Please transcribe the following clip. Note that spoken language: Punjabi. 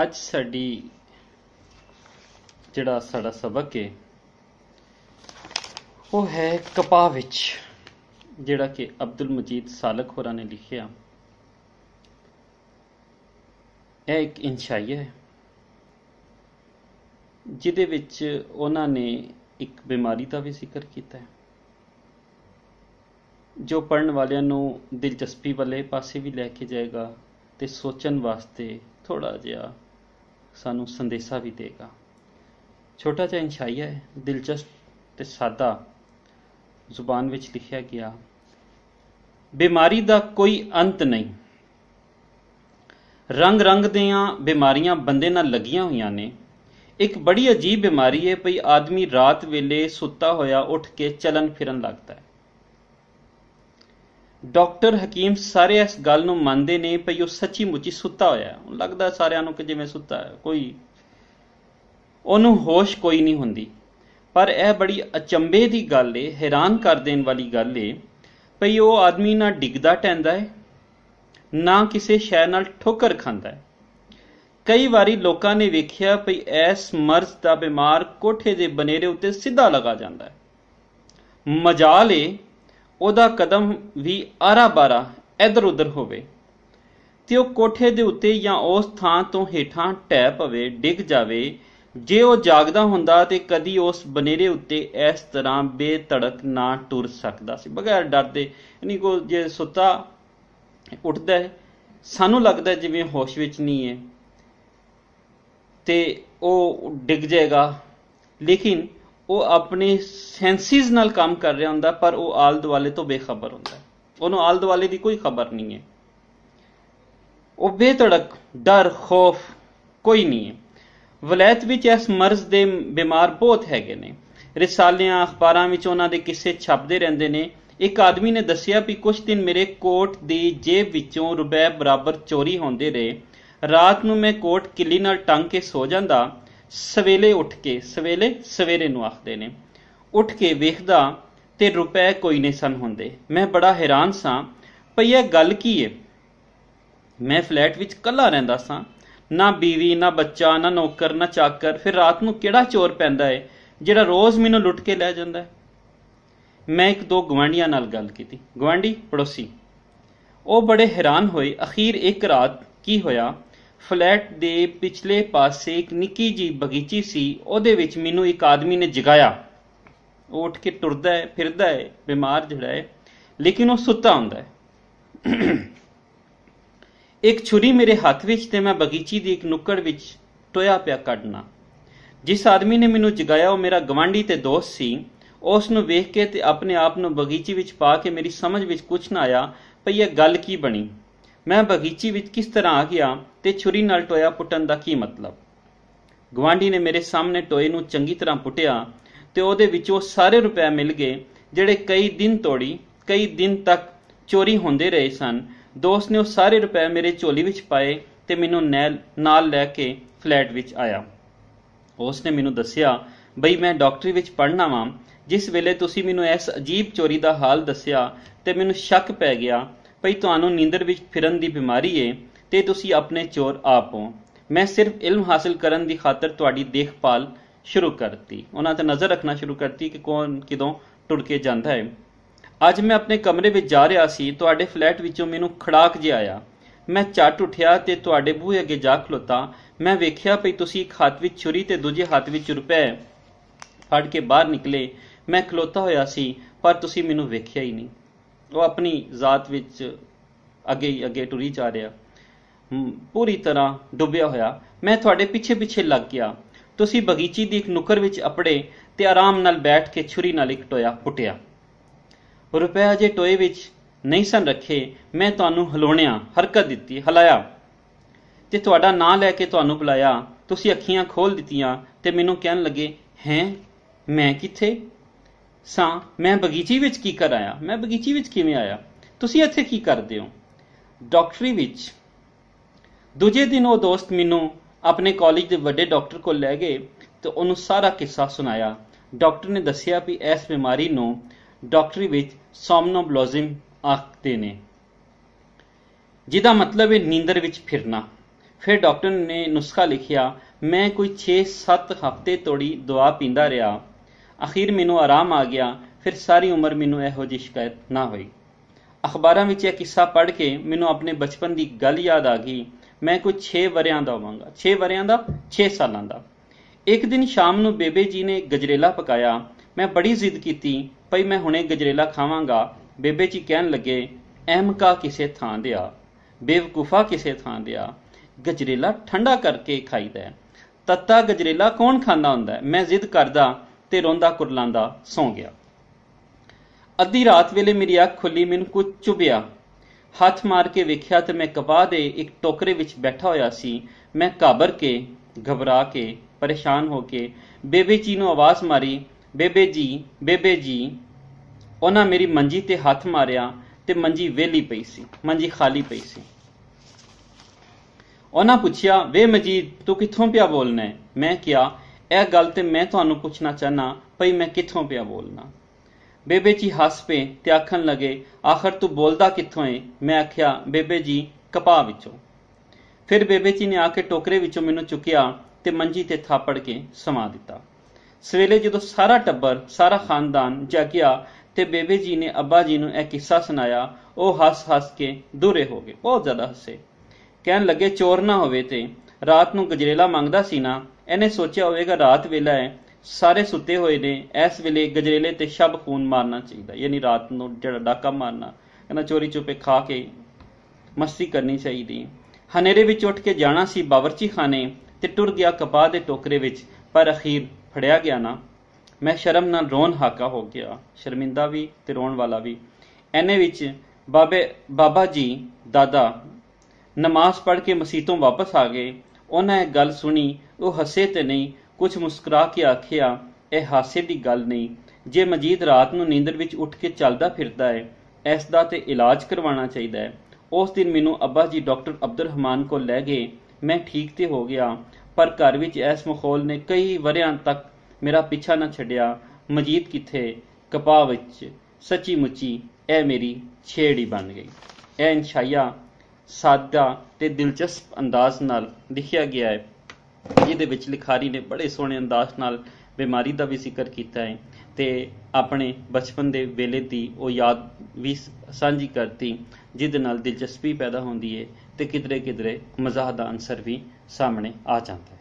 ਅੱਜ ਸਾਡੀ ਜਿਹੜਾ ਸਾਡਾ ਸਬਕ ਹੈ ਉਹ ਹੈ ਕਪਾਹ ਵਿੱਚ ਜਿਹੜਾ ਕਿ ਅਬਦੁਲ ਮਜੀਦ ਸਾਲਕ ਹੋਰਾਂ ਨੇ ਲਿਖਿਆ ਇਹ ਇੱਕ ਇਨਸ਼ਾਇਆ ਹੈ ਜਿਹਦੇ ਵਿੱਚ ਉਹਨਾਂ ਨੇ ਇੱਕ ਬਿਮਾਰੀ ਦਾ ਵੀ ਜ਼ਿਕਰ ਕੀਤਾ ਹੈ ਜੋ ਪੜਨ ਵਾਲਿਆਂ ਨੂੰ ਦਿਲਚਸਪੀ ਵਾਲੇ ਪਾਸੇ ਵੀ ਲੈ ਕੇ ਜਾਏਗਾ ਤੇ ਸੋਚਣ ਵਾਸਤੇ ਥੋੜਾ ਜਿਹਾ ਸਾਨੂੰ ਸੰਦੇਸ਼ਾ ਵੀ ਦੇਗਾ ਛੋਟਾ ਜਿਹਾ ਇਨਸ਼ਾਈਆ ਹੈ ਦਿਲਚਸਪ ਤੇ ਸਾਦਾ ਜ਼ੁਬਾਨ ਵਿੱਚ ਲਿਖਿਆ ਗਿਆ ਬਿਮਾਰੀ ਦਾ ਕੋਈ ਅੰਤ ਨਹੀਂ ਰੰਗ-ਰੰਗ ਦੀਆਂ ਬਿਮਾਰੀਆਂ ਬੰਦੇ ਨਾਲ ਲੱਗੀਆਂ ਹੋਈਆਂ ਨੇ ਇੱਕ ਬੜੀ ਅਜੀਬ ਬਿਮਾਰੀ ਹੈ ਭਈ ਆਦਮੀ ਰਾਤ ਵੇਲੇ ਸੁੱਤਾ ਹੋਇਆ ਉੱਠ ਕੇ ਚੱਲਣ ਫਿਰਨ ਲੱਗਦਾ ਹੈ ਡਾਕਟਰ ਹਕੀਮ ਸਾਰੇ ਇਸ ਗੱਲ ਨੂੰ ਮੰਨਦੇ ਨੇ ਭਈ ਉਹ ਸੱਚੀ ਮੁੱਚੀ ਸੁੱਤਾ ਹੋਇਆ ਲੱਗਦਾ ਸਾਰਿਆਂ ਨੂੰ ਕਿ ਜਿਵੇਂ ਸੁੱਤਾ ਹੈ ਕੋਈ ਉਹਨੂੰ ਹੋਸ਼ ਕੋਈ ਨਹੀਂ ਹੁੰਦੀ ਪਰ ਇਹ ਬੜੀ ਅਚੰਬੇ ਦੀ ਗੱਲ ਏ ਹੈਰਾਨ ਕਰ ਦੇਣ ਵਾਲੀ ਗੱਲ ਏ ਭਈ ਉਹ ਆਦਮੀ ਨਾ ਡਿੱਗਦਾ ਟੈਂਦਾ ਏ ਨਾ ਕਿਸੇ ਸ਼ੈ ਨਾਲ ਠੋਕਰ ਖਾਂਦਾ ਹੈ ਕਈ ਵਾਰੀ ਲੋਕਾਂ ਨੇ ਵੇਖਿਆ ਭਈ ਐਸ ਮਰਜ਼ ਦਾ ਬਿਮਾਰ ਕੋਠੇ ਦੇ ਬਨੇਰੇ ਉੱਤੇ ਸਿੱਧਾ ਲਗਾ ਜਾਂਦਾ ਹੈ ਮਜਾਲ ਏ ਉਹਦਾ ਕਦਮ ਵੀ ਆਰਾ-ਬਾਰਾ ਇਧਰ-ਉਧਰ ਹੋਵੇ ਤੇ ਉਹ ਕੋਠੇ ਦੇ ਉੱਤੇ ਜਾਂ ਉਸ ਥਾਂ ਤੋਂ ਹੇਠਾਂ ਟੈ ਪਵੇ ਡਿੱਗ ਜਾਵੇ ਜੇ ਉਹ ਜਾਗਦਾ ਹੁੰਦਾ ਤੇ ਕਦੀ ਉਸ ਬਨੇਰੇ ਉੱਤੇ ਇਸ ਤਰ੍ਹਾਂ ਬੇਤੜਕ ਨਾ ਟੁਰ ਸਕਦਾ ਸੀ ਬਗੈਰ ਡਰ ਦੇ ਕੋ ਜੇ ਸੁੱਤਾ ਉੱਠਦਾ ਸਾਨੂੰ ਲੱਗਦਾ ਜਿਵੇਂ ਹੋਸ਼ ਵਿੱਚ ਨਹੀਂ ਹੈ ਤੇ ਉਹ ਡਿੱਗ ਜਾਏਗਾ ਲੇਕਿਨ ਉਹ ਆਪਣੇ ਸੈਂਸਿਸ ਨਾਲ ਕੰਮ ਕਰ ਰਿਹਾ ਹੁੰਦਾ ਪਰ ਉਹ ਆਲ ਦੁਆਲੇ ਤੋਂ ਬੇਖਬਰ ਹੁੰਦਾ ਉਹਨੂੰ ਆਲ ਦੁਆਲੇ ਦੀ ਕੋਈ ਖਬਰ ਨਹੀਂ ਹੈ ਉਹ ਬੇਤੜਕ ਡਰ ਖੋਫ ਕੋਈ ਨਹੀਂ ਹੈ ਵਲੈਤ ਵਿੱਚ ਇਸ ਮਰਜ਼ ਦੇ ਬਿਮਾਰ ਬਹੁਤ ਹੈਗੇ ਨੇ ਰਿਸਾਲਿਆਂ ਅਖਬਾਰਾਂ ਵਿੱਚ ਉਹਨਾਂ ਦੇ ਕਿੱਸੇ ਛਪਦੇ ਰਹਿੰਦੇ ਨੇ ਇੱਕ ਆਦਮੀ ਨੇ ਦੱਸਿਆ ਵੀ ਕੁਝ ਦਿਨ ਮੇਰੇ ਕੋਟ ਦੀ ਜੇਬ ਵਿੱਚੋਂ ਰੁਪਏ ਬਰਾਬਰ ਚੋਰੀ ਹੁੰਦੇ ਰਹੇ ਰਾਤ ਨੂੰ ਮੈਂ ਕੋਟ ਕਿੱਲੀ ਨਾਲ ਟੰਗ ਕੇ ਸੋ ਜਾਂਦਾ ਸਵੇਲੇ ਉੱਠ ਕੇ ਸਵੇਲੇ ਸਵੇਰੇ ਨੂੰ ਆਖਦੇ ਨੇ ਉੱਠ ਕੇ ਵੇਖਦਾ ਤੇ ਰੁਪਏ ਕੋਈ ਨਹੀਂ ਸਨ ਹੁੰਦੇ ਮੈਂ ਬੜਾ ਹੈਰਾਨ ਸਾਂ ਭਈ ਇਹ ਗੱਲ ਕੀ ਏ ਮੈਂ ਫਲੈਟ ਵਿੱਚ ਕੱਲਾ ਰਹਿੰਦਾ ਸਾਂ ਨਾ ਬੀਵੀ ਨਾ ਬੱਚਾ ਨਾ ਨੌਕਰ ਨਾ ਚਾਕਰ ਫਿਰ ਰਾਤ ਨੂੰ ਕਿਹੜਾ ਚੋਰ ਪੈਂਦਾ ਏ ਜਿਹੜਾ ਰੋਜ਼ ਮੈਨੂੰ ਲੁੱਟ ਕੇ ਲੈ ਜਾਂਦਾ ਮੈਂ ਇੱਕ ਦੋ ਗਵਾਂਡੀਆਂ ਨਾਲ ਗੱਲ ਕੀਤੀ ਗਵਾਂਡੀ ਪੜੋਸੀ ਉਹ ਬੜੇ ਹੈਰਾਨ ਹੋਏ ਅਖੀਰ ਇੱਕ ਰਾਤ ਕੀ ਹੋਇਆ ਫਲੈਟ ਦੇ ਪਿਛਲੇ ਪਾਸੇ ਇੱਕ ਨਿੱਕੀ ਜੀ ਬਗੀਚੀ ਸੀ ਉਹਦੇ ਵਿੱਚ ਮੈਨੂੰ ਇੱਕ ਆਦਮੀ ਨੇ ਜਗਾਇਆ ਉਹ ਉੱਠ ਕੇ ਤੁਰਦਾ ਹੈ ਫਿਰਦਾ ਹੈ ਬਿਮਾਰ ਜਿਹੜਾ ਹੈ ਲੇਕਿਨ ਉਹ ਸੁੱਤਾ ਹੁੰਦਾ ਹੈ ਇੱਕ ਛੁਰੀ ਮੇਰੇ ਹੱਥ ਵਿੱਚ ਤੇ ਮੈਂ ਬਗੀਚੀ ਦੀ ਇੱਕ ਨੁੱਕੜ ਵਿੱਚ ਟੋਇਆ ਪਿਆ ਕੱਢਣਾ ਜਿਸ ਆਦਮੀ ਨੇ ਮੈਨੂੰ ਜਗਾਇਆ ਉਹ ਮੇਰਾ ਗਵਾਂਢੀ ਤੇ ਦੋਸਤ ਸੀ ਉਸ ਨੂੰ ਵੇਖ ਕੇ ਤੇ ਆਪਣੇ ਆਪ ਨੂੰ ਬਗੀਚੀ ਵਿੱਚ ਪਾ ਕੇ ਮੇਰੀ ਸਮਝ ਵਿੱਚ ਕੁਝ ਨਾ ਆਇਆ ਪਈ ਇਹ ਗੱਲ ਕੀ ਬਣੀ ਮੈਂ ਬਗੀਚੀ ਵਿੱਚ ਕਿਸ ਤਰ੍ਹਾਂ ਆ ਗਿਆ ਤੇ ਛੁਰੀ ਨਾਲ ਟੋਇਆ ਪੁੱਟਣ ਦਾ ਕੀ ਮਤਲਬ ਗਵਾਂਢੀ ਨੇ ਮੇਰੇ ਸਾਹਮਣੇ ਟੋਏ ਨੂੰ ਚੰਗੀ ਤਰ੍ਹਾਂ ਪੁੱਟਿਆ ਤੇ ਉਹਦੇ ਵਿੱਚੋਂ ਸਾਰੇ ਰੁਪਏ ਮਿਲ ਗਏ ਜਿਹੜੇ ਕਈ ਦਿਨ ਤੋੜੀ ਕਈ ਦਿਨ ਤੱਕ ਚੋਰੀ ਹੁੰਦੇ ਰਹੇ ਸਨ ਦੋਸਤ ਨੇ ਉਹ ਸਾਰੇ ਰੁਪਏ ਮੇਰੇ ਝੋਲੀ ਵਿੱਚ ਪਾਏ ਤੇ ਮੈਨੂੰ ਨਾਲ ਲੈ ਕੇ ਫਲੈਟ ਵਿੱਚ ਆਇਆ ਉਸ ਨੇ ਮੈਨੂੰ ਦੱਸਿਆ ਬਈ ਮੈਂ ਡਾਕਟਰੀ ਵਿੱਚ ਪੜਨਾ ਵਾਂ ਜਿਸ ਵੇਲੇ ਤੁਸੀਂ ਮੈਨੂੰ ਇਸ ਅਜੀਬ ਚੋਰੀ ਦਾ ਹਾਲ ਦੱਸਿਆ ਤੇ ਮੈਨੂੰ ਸ਼ੱਕ ਪੈ ਗਿਆ ਭਈ ਤੁਹਾਨੂੰ ਨੀਂਦਰ ਵਿੱਚ ਫਿਰਨ ਦੀ ਬਿਮਾਰੀ ਏ ਤੇ ਤੁਸੀਂ ਆਪਣੇ ਚੋਰ ਆਪ ਹੋ ਮੈਂ ਸਿਰਫ ਇਲਮ ਹਾਸਲ ਕਰਨ ਦੀ ਖਾਤਰ ਤੁਹਾਡੀ ਦੇਖਭਾਲ ਸ਼ੁਰੂ ਕਰਤੀ ਉਹਨਾਂ ਤੇ ਨਜ਼ਰ ਰੱਖਣਾ ਸ਼ੁਰੂ ਕਰਤੀ ਕਿ ਕੌਣ ਕਿਦੋਂ ਟੁੱਟ ਕੇ ਜਾਂਦਾ ਹੈ ਅੱਜ ਮੈਂ ਆਪਣੇ ਕਮਰੇ ਵਿੱਚ ਜਾ ਰਿਹਾ ਸੀ ਤੁਹਾਡੇ ਫਲੈਟ ਵਿੱਚੋਂ ਮੈਨੂੰ ਖੜਾਕ ਜਿਹਾ ਆਇਆ ਮੈਂ ਝਟ ਉੱਠਿਆ ਤੇ ਤੁਹਾਡੇ ਬੂਹੇ ਅੱਗੇ ਜਾ ਖਲੋਤਾ ਮੈਂ ਵੇਖਿਆ ਭਈ ਤੁਸੀਂ ਇੱਕ ਹੱਥ ਵਿੱਚ ਛੁਰੀ ਤੇ ਦੂਜੇ ਹੱਥ ਵਿੱਚ ਰੁਪਏ ਫੜ ਕੇ ਬਾਹਰ ਨਿਕਲੇ ਮੈਂ ਖਲੋਤਾ ਹੋਇਆ ਸੀ ਪਰ ਤੁਸੀਂ ਮੈਨੂੰ ਵੇਖਿਆ ਹੀ ਨਹੀਂ ਉਹ ਆਪਣੀ ਜ਼ਾਤ ਵਿੱਚ ਅੱਗੇ ਹੀ ਅੱਗੇ ਟੁਰੀ ਜਾ ਰਿਹਾ ਪੂਰੀ ਤਰ੍ਹਾਂ ਡੁੱਬਿਆ ਹੋਇਆ ਮੈਂ ਤੁਹਾਡੇ ਪਿੱਛੇ ਪਿੱਛੇ ਲੱਗ ਗਿਆ ਤੁਸੀਂ ਬਗੀਚੀ ਦੀ ਇੱਕ ਨੁਕਰ ਵਿੱਚ ਅਪੜੇ ਤੇ ਆਰਾਮ ਨਾਲ ਬੈਠ ਕੇ ਛੁਰੀ ਨਾਲ ਇੱਕ ਟੋਇਆ ਪੁੱਟਿਆ ਰੁਪਏ ਜੇ ਟੋਏ ਵਿੱਚ ਨਹੀਂ ਸਨ ਰੱਖੇ ਮੈਂ ਤੁਹਾਨੂੰ ਹਲੋਣਿਆ ਹਰਕਤ ਦਿੱਤੀ ਹਲਾਇਆ ਤੇ ਤੁਹਾਡਾ ਨਾਂ ਲੈ ਕੇ ਤੁਹਾਨੂੰ ਬੁਲਾਇਆ ਤੁਸੀਂ ਅੱਖੀਆਂ ਖੋਲ ਦਿੱਤੀਆਂ ਤੇ ਮੈਨੂੰ ਕਹਿਣ ਲੱਗੇ ਹੈ ਮੈਂ ਕਿੱਥੇ ਸਾਂ ਮੈਂ ਬਗੀਚੀ ਵਿੱਚ ਕੀ ਕਰ ਆਇਆ ਮੈਂ ਬਗੀਚੀ ਵਿੱਚ ਕਿਵੇਂ ਆਇਆ ਤੁਸੀਂ ਇੱਥੇ ਕੀ ਕਰਦੇ ਹੋ ਡਾਕਟਰੀ ਵਿੱਚ ਦੂਜੇ ਦਿਨ ਉਹ ਦੋਸਤ ਮੈਨੂੰ ਆਪਣੇ ਕਾਲਜ ਦੇ ਵੱਡੇ ਡਾਕਟਰ ਕੋਲ ਲੈ ਗਏ ਤੇ ਉਹਨੂੰ ਸਾਰਾ ਕਿੱਸਾ ਸੁਣਾਇਆ ਡਾਕਟਰ ਨੇ ਦੱਸਿਆ ਵੀ ਇਸ ਬਿਮਾਰੀ ਨੂੰ ਡਾਕਟਰੀ ਵਿੱਚ ਸੋਮਨੋਬਲੋਜ਼ਮ ਆਖਦੇ ਨੇ ਜਿਹਦਾ ਮਤਲਬ ਹੈ ਨੀਂਦਰ ਵਿੱਚ ਫਿਰਨਾ ਫਿਰ ਡਾਕਟਰ ਨੇ ਨੁਸਖਾ ਲਿਖਿਆ ਮੈਂ ਕੋਈ 6-7 ਹਫ਼ਤੇ ਤੋੜੀ ਦਵਾ ਪੀਂਦਾ ਰਿਹਾ ਅਖੀਰ ਮੈਨੂੰ ਆਰਾਮ ਆ ਗਿਆ ਫਿਰ ਸਾਰੀ ਉਮਰ ਮੈਨੂੰ ਇਹੋ ਜਿਹੀ ਸ਼ਿਕਾਇਤ ਨਾ ਹੋਈ ਅਖਬਾਰਾਂ ਵਿੱਚ ਇਹ ਕਿੱਸਾ ਪੜ੍ਹ ਕੇ ਮੈਨੂੰ ਆਪਣੇ ਬਚਪਨ ਦੀ ਗੱਲ ਯਾਦ ਆ ਗਈ ਮੈਂ ਕੋਈ 6 ਵਰਿਆਂ ਦਾ ਹੋਵਾਂਗਾ 6 ਵਰਿਆਂ ਦਾ 6 ਸਾਲਾਂ ਦਾ ਇੱਕ ਦਿਨ ਸ਼ਾਮ ਨੂੰ ਬੇਬੇ ਜੀ ਨੇ ਗਜਰੇਲਾ ਪਕਾਇਆ ਮੈਂ ਬੜੀ ਜ਼ਿੱਦ ਕੀਤੀ ਭਈ ਮੈਂ ਹੁਣੇ ਗਜਰੇਲਾ ਖਾਵਾਂਗਾ ਬੇਬੇ ਜੀ ਕਹਿਣ ਲੱਗੇ ਅਹਿਮਕਾ ਕਿਸੇ ਥਾਂ ਦਿਆ ਬੇਵਕੂਫਾ ਕਿਸੇ ਥਾਂ ਦਿਆ ਗਜਰੇਲਾ ਠੰਡਾ ਕਰਕੇ ਖਾਈਦਾ ਤੱਤਾ ਗਜਰੇਲਾ ਕੌਣ ਖਾਂਦਾ ਹੁੰਦਾ ਮੈਂ ਜ਼ਿੱਦ ਕਰਦਾ ਤੇ ਰੋਂਦਾ ਕੁਰਲਾਂਦਾ ਸੌ ਗਿਆ ਅੱਧੀ ਰਾਤ ਵੇਲੇ ਮੇਰੀ ਅੱਖ ਖੁੱਲੀ ਮੈਨੂੰ ਕੁਝ ਚੁਭਿਆ ਹੱਥ ਮਾਰ ਕੇ ਵੇਖਿਆ ਤੇ ਮੈਂ ਕਪਾਹ ਦੇ ਇੱਕ ਟੋਕਰੇ ਵਿੱਚ ਬੈਠਾ ਹੋਇਆ ਸੀ ਮੈਂ ਘਬਰ ਕੇ ਘਬਰਾ ਕੇ ਪਰੇਸ਼ਾਨ ਹੋ ਕੇ ਬੇਬੇ ਜੀ ਨੂੰ ਆਵਾਜ਼ ਮਾਰੀ ਬੇਬੇ ਜੀ ਬੇਬੇ ਜੀ ਉਹਨਾਂ ਮੇਰੀ ਮੰਜੀ ਤੇ ਹੱਥ ਮਾਰਿਆ ਤੇ ਮੰਜੀ ਵੇਲੀ ਪਈ ਸੀ ਮੰਜੀ ਖਾਲੀ ਪਈ ਸੀ ਉਹਨਾਂ ਪੁੱਛਿਆ ਵੇ ਮਜੀਦ ਤੂੰ ਕਿੱਥੋਂ ਪਿਆ ਬੋਲਣਾ ਮੈਂ ਕਿਹਾ ਇਹ ਗੱਲ ਤੇ ਮੈਂ ਤੁਹਾਨੂੰ ਪੁੱਛਣਾ ਚਾਹਨਾ ਭਈ ਮੈਂ ਕਿੱਥੋਂ ਪਿਆ ਬੋਲਣਾ ਬੇਬੇ ਜੀ ਹੱਸ ਪਏ ਤੇ ਆਖਣ ਲਗੇ ਆਖਰ ਤੂੰ ਬੋਲਦਾ ਕਿੱਥੋਂ ਏ ਮੈਂ ਆਖਿਆ ਬੇਬੇ ਜੀ ਕਪਾਹ ਵਿੱਚੋਂ ਫਿਰ ਬੇਬੇ ਜੀ ਨੇ ਆ ਕੇ ਟੋਕਰੇ ਵਿੱਚੋਂ ਮੈਨੂੰ ਚੁੱਕਿਆ ਤੇ ਮੰਜੀ ਤੇ ਥਾਪੜ ਕੇ ਸਮਾ ਦਿੱਤਾ ਸਵੇਲੇ ਜਦੋਂ ਸਾਰਾ ਟੱਬਰ ਸਾਰਾ ਖਾਨਦਾਨ ਜਾਗਿਆ ਤੇ ਬੇਬੇ ਜੀ ਨੇ ਅੱਬਾ ਜੀ ਨੂੰ ਇਹ ਕਿੱਸਾ ਸੁਣਾਇਆ ਉਹ ਹੱਸ-ਹੱਸ ਕੇ ਦੂਰੇ ਹੋ ਗਏ ਬਹੁਤ ਜ਼ਿਆਦਾ ਹੱਸੇ ਕਹਿਣ ਲੱਗੇ ਚੋਰ ਨਾ ਹੋਵੇ ਤੇ ਰਾਤ ਨੂੰ ਗਜਰੇਲਾ ਮੰਗਦਾ ਸੀ ਨਾ ਇਹਨੇ ਸੋਚਿਆ ਹੋਵੇਗਾ ਰਾਤ ਵੇਲਾ ਹੈ ਸਾਰੇ ਸੁੱਤੇ ਹੋਏ ਨੇ ਇਸ ਵੇਲੇ ਗਜਰੇਲੇ ਤੇ ਸ਼ਬ ਖੂਨ ਮਾਰਨਾ ਚਾਹੀਦਾ ਯਾਨੀ ਰਾਤ ਨੂੰ ਜਿਹੜਾ ਡਾਕਾ ਮਾਰਨਾ ਕਹਿੰਦਾ ਚੋਰੀ ਚੁਪੇ ਖਾ ਕੇ ਮਸਤੀ ਕਰਨੀ ਚਾਹੀਦੀ ਹਨੇਰੇ ਵਿੱਚ ਉੱਠ ਕੇ ਜਾਣਾ ਸੀ ਬਾਵਰਚੀ ਖਾਨੇ ਤੇ ਟੁਰ ਗਿਆ ਕਪਾਹ ਦੇ ਟੋਕਰੇ ਵਿੱਚ ਪਰ ਅਖੀਰ ਫੜਿਆ ਗਿਆ ਨਾ ਮੈਂ ਸ਼ਰਮ ਨਾਲ ਰੋਣ ਹਾਕਾ ਹੋ ਗਿਆ ਸ਼ਰਮਿੰਦਾ ਵੀ ਤੇ ਰੋਣ ਵਾਲਾ ਵੀ ਐਨੇ ਵਿੱਚ ਬਾਬੇ ਬਾਬਾ ਜੀ ਦਾਦਾ ਨਮਾਜ਼ ਪੜ੍ਹ ਕੇ ਮਸੀਤੋਂ ਵਾਪਸ ਆ ਗਏ ਉਹਨੇ ਗੱਲ ਸੁਣੀ ਉਹ ਹੱਸੇ ਤੇ ਨਹੀਂ ਕੁਝ ਮੁਸਕਰਾ ਕੇ ਆਖਿਆ ਇਹ ਹਾਸੇ ਦੀ ਗੱਲ ਨਹੀਂ ਜੇ ਮਜੀਦ ਰਾਤ ਨੂੰ ਨੀਂਦਰ ਵਿੱਚ ਉੱਠ ਕੇ ਚੱਲਦਾ ਫਿਰਦਾ ਹੈ ਇਸ ਦਾ ਤੇ ਇਲਾਜ ਕਰਵਾਉਣਾ ਚਾਹੀਦਾ ਹੈ ਉਸ ਦਿਨ ਮੈਨੂੰ ਅੱਬਾ ਜੀ ਡਾਕਟਰ ਅਬਦੁਲ ਰਹਿਮਾਨ ਕੋਲ ਲੈ ਗਏ ਮੈਂ ਠੀਕ ਤੇ ਹੋ ਗਿਆ ਪਰ ਘਰ ਵਿੱਚ ਇਸ ਮਖੌਲ ਨੇ ਕਈ ਵਰਿਆਂ ਤੱਕ ਮੇਰਾ ਪਿੱਛਾ ਨਾ ਛੱਡਿਆ ਮਜੀਦ ਕਿੱਥੇ ਕਪਾਹ ਵਿੱਚ ਸੱਚੀ ਮੁੱਚੀ ਇਹ ਮੇਰੀ ਛੇੜੀ ਬਣ ਗਈ ਇਹ ਇਨਸ਼ਾਇਆ ਸਾਦਾ ਤੇ ਦਿਲਚਸਪ ਅੰਦਾਜ਼ ਨਾਲ ਲਿਖਿਆ ਗਿਆ ਹੈ ਜਿਹਦੇ ਵਿੱਚ ਲਿਖਾਰੀ ਨੇ ਬੜੇ ਸੋਹਣੇ ਅੰਦਾਜ਼ ਨਾਲ ਬਿਮਾਰੀ ਦਾ ਵੀ ਜ਼ਿਕਰ ਕੀਤਾ ਹੈ ਤੇ ਆਪਣੇ ਬਚਪਨ ਦੇ ਵੇਲੇ ਦੀ ਉਹ ਯਾਦ ਵੀ ਸਾਂਝੀ ਕਰਤੀ ਜਿਸ ਨਾਲ ਦਿਲਚਸਪੀ ਪੈਦਾ ਹੁੰਦੀ ਹੈ ਤੇ ਕਿਧਰੇ ਕਿਧਰੇ ਮਜ਼ਾਹ ਦਾ ਅਨਸਰ ਵੀ ਸਾਹਮਣੇ ਆ ਜਾਂਦਾ ਹੈ